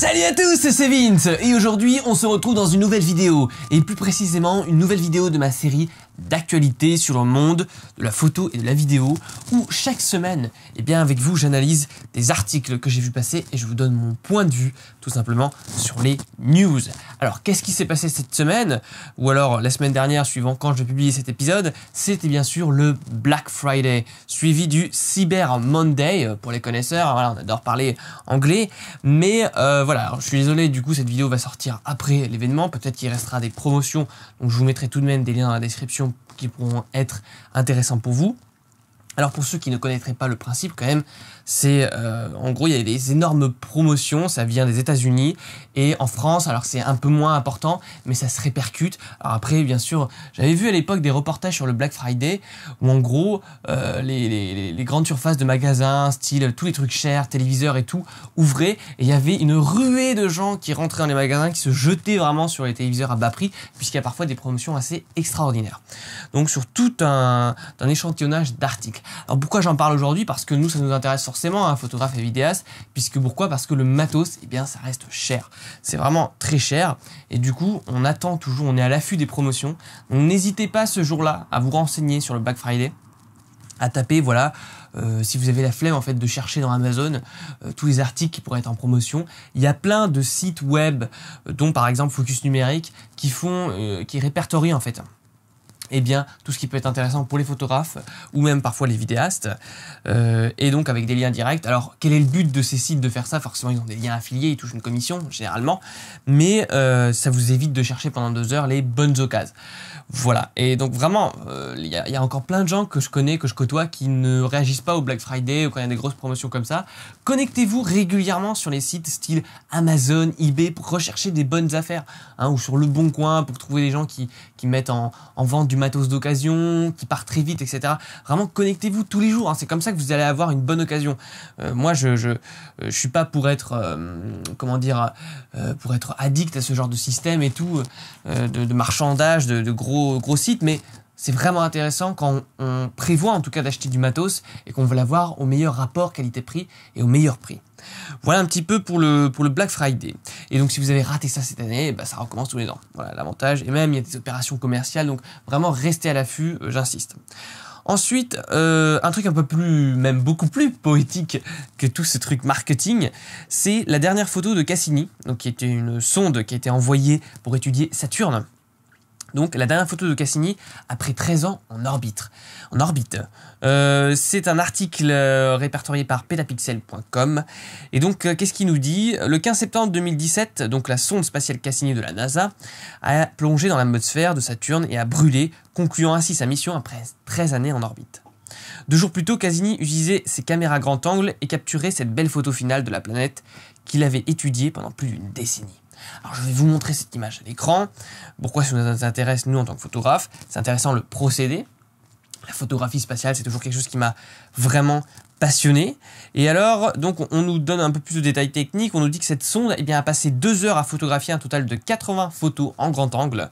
Salut à tous, c'est Vince et aujourd'hui on se retrouve dans une nouvelle vidéo et plus précisément une nouvelle vidéo de ma série d'actualités sur le monde de la photo et de la vidéo où chaque semaine, eh bien avec vous j'analyse des articles que j'ai vu passer et je vous donne mon point de vue tout simplement sur les news. Alors, qu'est-ce qui s'est passé cette semaine, ou alors la semaine dernière, suivant quand je publier cet épisode C'était bien sûr le Black Friday, suivi du Cyber Monday, euh, pour les connaisseurs, voilà, on adore parler anglais, mais euh, voilà, je suis désolé, du coup, cette vidéo va sortir après l'événement, peut-être qu'il restera des promotions, donc je vous mettrai tout de même des liens dans la description qui pourront être intéressants pour vous. Alors pour ceux qui ne connaîtraient pas le principe quand même, c'est euh, en gros il y a des énormes promotions, ça vient des États-Unis et en France, alors c'est un peu moins important, mais ça se répercute. Alors après bien sûr, j'avais vu à l'époque des reportages sur le Black Friday où en gros euh, les, grandes surfaces de magasins, style tous les trucs chers, téléviseurs et tout, ouvraient et il y avait une ruée de gens qui rentraient dans les magasins, qui se jetaient vraiment sur les téléviseurs à bas prix, puisqu'il y a parfois des promotions assez extraordinaires. Donc sur tout un échantillonnage d'articles. Alors pourquoi j'en parle aujourd'hui Parce que nous, ça nous intéresse forcément, un photographe et vidéaste, puisque pourquoi Parce que le matos, eh bien, ça reste cher. C'est vraiment très cher. Et du coup, on attend toujours, on est à l'affût des promotions. n'hésitez pas ce jour-là à vous renseigner sur le Black Friday, à taper, voilà, euh, si vous avez la flemme en fait de chercher dans Amazon euh, tous les articles qui pourraient être en promotion, il y a plein de sites web, euh, dont par exemple Focus Numérique, qui font, qui répertorient en fait eh bien, tout ce qui peut être intéressant pour les photographes ou même parfois les vidéastes, euh, et donc avec des liens directs. Alors, quel est le but de ces sites de faire ça Forcément, ils ont des liens affiliés, ils touchent une commission généralement, mais euh, ça vous évite de chercher pendant deux heures les bonnes occasions. Voilà, et donc vraiment, euh, il y, a encore plein de gens que je connais, que je côtoie, qui ne réagissent pas au Black Friday ou quand il y a des grosses promotions comme ça. Connectez-vous régulièrement sur les sites style Amazon, eBay pour rechercher des bonnes affaires, hein, ou sur Le Bon Coin pour trouver des gens qui, qui mettent en, en vente du matos d'occasion, qui part très vite, etc. Vraiment, connectez-vous tous les jours. Hein. C'est comme ça que vous allez avoir une bonne occasion. Euh, moi, je, euh, je, suis pas pour être, euh, comment dire, pour être addict à ce genre de système et tout, de, marchandage, de, de gros, gros sites, mais c'est vraiment intéressant quand on prévoit en tout cas d'acheter du matos et qu'on veut l'avoir au meilleur rapport qualité-prix et au meilleur prix. Voilà un petit peu pour le, pour le Black Friday. Et donc si vous avez raté ça cette année, bah, ça recommence tous les ans. Voilà l'avantage. Et même il y a des opérations commerciales, donc vraiment restez à l'affût, euh, j'insiste. Ensuite, euh, un truc un peu plus, même beaucoup plus poétique que tout ce truc marketing, c'est la dernière photo de Cassini, donc qui était une sonde qui a été envoyée pour étudier Saturne. Donc la dernière photo de Cassini après 13 ans en orbite. En orbite. Euh, c'est un article euh, répertorié par petapixel.com. Et donc euh, qu'est-ce qu'il nous dit Le 15 septembre 2017, donc la sonde spatiale Cassini de la NASA a plongé dans l'atmosphère de Saturne et a brûlé, concluant ainsi sa mission après 13 années en orbite. Deux jours plus tôt, Cassini utilisait ses caméras grand angle et capturait cette belle photo finale de la planète qu'il avait étudiée pendant plus d'une décennie. Alors je vais vous montrer cette image à l'écran. Pourquoi ça nous intéresse, nous, en tant que photographe C'est intéressant le procédé. La photographie spatiale, c'est toujours quelque chose qui m'a vraiment passionné. Et alors, donc, on nous donne un peu plus de détails techniques. On nous dit que cette sonde eh a passé deux heures à photographier un total de 80 photos en grand angle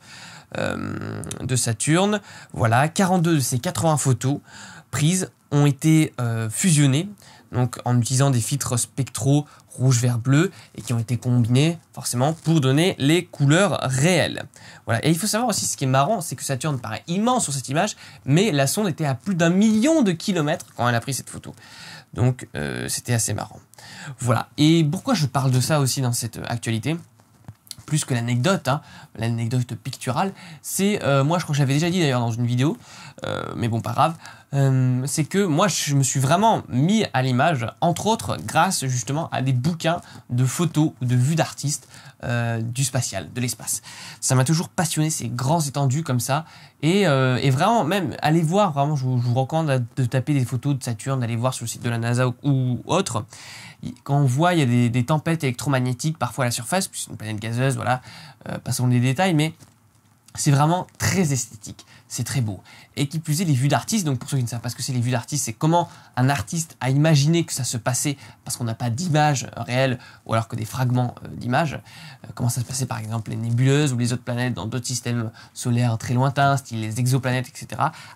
euh, de Saturne. Voilà, 42 de ces 80 photos prises ont été euh, fusionnées donc en utilisant des filtres spectraux rouge, vert, bleu, et qui ont été combinés forcément pour donner les couleurs réelles. Voilà. Et il faut savoir aussi, ce qui est marrant, c'est que Saturne paraît immense sur cette image, mais la sonde était à plus d'un million de kilomètres quand elle a pris cette photo. Donc euh, c'était assez marrant. Voilà. Et pourquoi je parle de ça aussi dans cette euh, actualité plus que l'anecdote, hein. l'anecdote picturale, c'est, euh, moi je crois que j'avais déjà dit d'ailleurs dans une vidéo, mais bon pas grave, euh, c'est que moi je me suis vraiment mis à l'image, entre autres grâce justement à des bouquins de photos de vues d'artistes euh, du spatial, de l'espace. Ça m'a toujours passionné ces grands étendus comme ça. Et, euh, vraiment, même, allez voir, vraiment, je vous, recommande de taper des photos de Saturne, d'aller voir sur le site de la NASA ou, autre. Quand on voit, il y a des, tempêtes électromagnétiques parfois à la surface, puisque c'est une planète gazeuse, voilà, passons les détails, mais c'est vraiment très esthétique, c'est très beau. Et qui plus est, les vues d'artistes, donc pour ceux qui ne savent pas ce que c'est les vues d'artistes, c'est comment un artiste a imaginé que ça se passait, parce qu'on n'a pas d'image euh, réelle, ou alors que des fragments euh, d'image. Euh, comment ça se passait par exemple les nébuleuses ou les autres planètes dans d'autres systèmes solaires très lointains, style les exoplanètes, etc.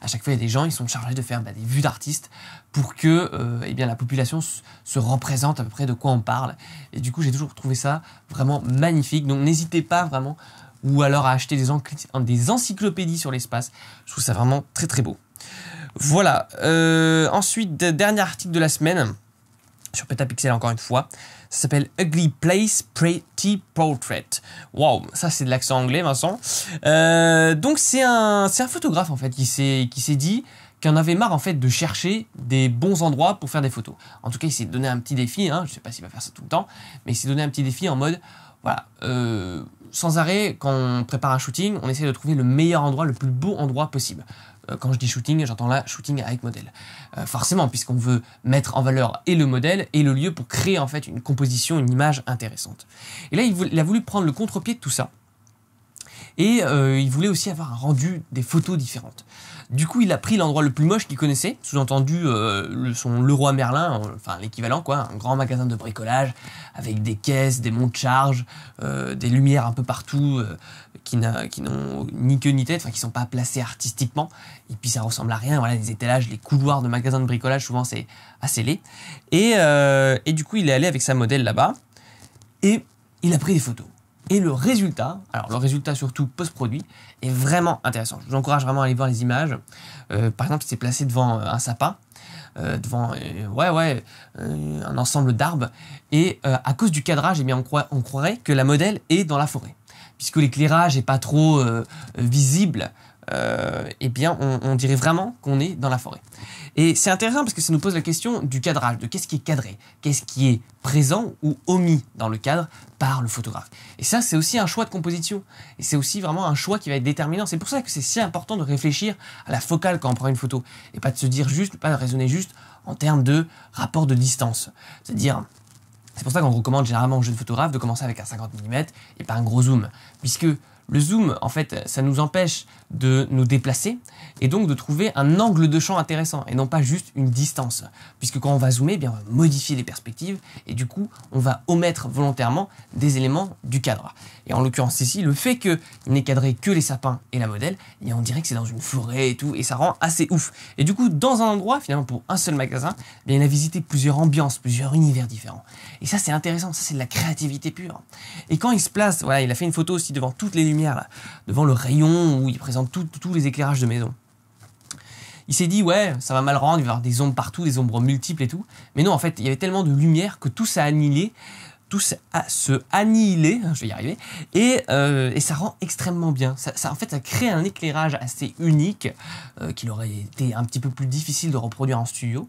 À chaque fois, il y a des gens, ils sont chargés de faire bah, des vues d'artistes pour que eh bien, la population se représente à peu près de quoi on parle. Et du coup, j'ai toujours trouvé ça vraiment magnifique, donc n'hésitez pas vraiment ou alors à acheter des, des encyclopédies sur l'espace. Je trouve ça vraiment très très beau. Voilà. Euh, ensuite, dernier article de la semaine, sur Petapixel encore une fois. Ça s'appelle Ugly Place Pretty Portrait. Waouh, ça c'est de l'accent anglais, Vincent. Euh, donc c'est un, un photographe en fait qui s'est dit qu'il en avait marre en fait de chercher des bons endroits pour faire des photos. En tout cas, il s'est donné un petit défi, hein, je ne sais pas s'il va faire ça tout le temps, mais il s'est donné un petit défi en mode voilà. Euh, sans arrêt, quand on prépare un shooting, on essaie de trouver le meilleur endroit, le plus beau endroit possible. Euh, quand je dis shooting, j'entends là shooting avec modèle. Euh, forcément, puisqu'on veut mettre en valeur et le modèle et le lieu pour créer en fait une composition, une image intéressante. Et là, il, a voulu prendre le contre-pied de tout ça et euh, il voulait aussi avoir un rendu des photos différentes. Du coup, il a pris l'endroit le plus moche qu'il connaissait, sous-entendu euh, son Leroy Merlin, euh, enfin l'équivalent quoi, un grand magasin de bricolage avec des caisses, des monts de charge, des lumières un peu partout qui n'ont ni queue ni tête, enfin qui sont pas placées artistiquement, et puis ça ressemble à rien, voilà les étalages, les couloirs de magasins de bricolage, souvent c'est assez laid. et du coup, il est allé avec sa modèle là-bas et il a pris des photos. Et le résultat, alors le résultat surtout post-produit, est vraiment intéressant. Je vous encourage vraiment à aller voir les images. Euh, par exemple, c'est placé devant euh, un sapin, euh, devant ouais, ouais, un ensemble d'arbres. Et à cause du cadrage, eh on, croirait que la modèle est dans la forêt. Puisque l'éclairage n'est pas trop visible, eh bien, on dirait vraiment qu'on est dans la forêt. Et c'est intéressant parce que ça nous pose la question du cadrage, de qu'est-ce qui est cadré, qu'est-ce qui est présent ou omis dans le cadre par le photographe. Et ça, c'est aussi un choix de composition. Et c'est aussi vraiment un choix qui va être déterminant. C'est pour ça que c'est si important de réfléchir à la focale quand on prend une photo. Et pas de se dire juste, pas de raisonner juste en termes de rapport de distance. C'est-à-dire, c'est pour ça qu'on recommande généralement aux jeunes photographes de commencer avec un 50 mm et pas un gros zoom. Puisque le zoom, en fait, ça nous empêche de nous déplacer et donc de trouver un angle de champ intéressant et non pas juste une distance. Puisque quand on va zoomer, eh bien, on va modifier les perspectives et du coup, on va omettre volontairement des éléments du cadre. Et en l'occurrence ici, le fait qu'il n'ait cadré que les sapins et la modèle, et eh on dirait que c'est dans une forêt et tout et ça rend assez ouf. Et du coup, dans un endroit, finalement pour un seul magasin, eh il a visité plusieurs ambiances, plusieurs univers différents. Et ça, c'est intéressant, ça c'est de la créativité pure. Et quand il se place, voilà, il a fait une photo aussi devant toutes les lumières, devant le rayon où il présente tous les éclairages de maison. Il s'est dit, ouais, ça va mal rendre, il va y avoir des ombres partout, des ombres multiples et tout. Mais non, en fait, il y avait tellement de lumière que tout s'est annihilé, tout se annihilé, hein, je vais y arriver, et, euh, ça rend extrêmement bien. Ça, en fait, ça crée un éclairage assez unique, euh, qu'il aurait été un petit peu plus difficile de reproduire en studio.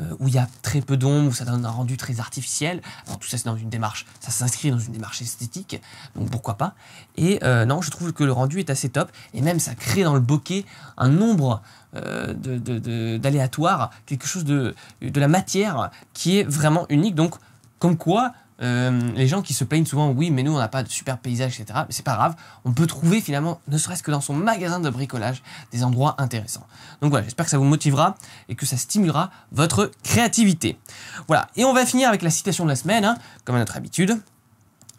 Euh, où il y a très peu d'ombre, où ça donne un rendu très artificiel. Alors tout ça, c'est dans une démarche, ça s'inscrit dans une démarche esthétique, donc pourquoi pas. Et euh, non, je trouve que le rendu est assez top, et même ça crée dans le bokeh un nombre euh, d'aléatoires, quelque chose de la matière qui est vraiment unique. Donc, comme quoi, euh, les gens qui se plaignent souvent, oui, mais nous, on n'a pas de super paysage, etc. Mais c'est pas grave, on peut trouver finalement, ne serait-ce que dans son magasin de bricolage, des endroits intéressants. Donc voilà, j'espère que ça vous motivera et que ça stimulera votre créativité. Voilà, et on va finir avec la citation de la semaine, hein, comme à notre habitude,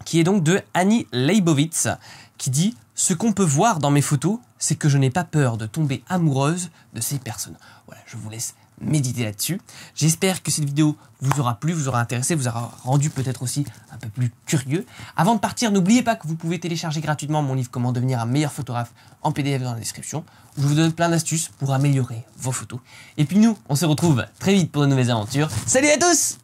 qui est donc de Annie Leibovitz, qui dit Ce qu'on peut voir dans mes photos, c'est que je n'ai pas peur de tomber amoureuse de ces personnes. Voilà, je vous laisse méditer là-dessus. J'espère que cette vidéo vous aura plu, vous aura intéressé, vous aura rendu peut-être aussi un peu plus curieux. Avant de partir, n'oubliez pas que vous pouvez télécharger gratuitement mon livre Comment devenir un meilleur photographe en PDF dans la description, où je vous donne plein d'astuces pour améliorer vos photos. Et puis nous, on se retrouve très vite pour de nouvelles aventures. Salut à tous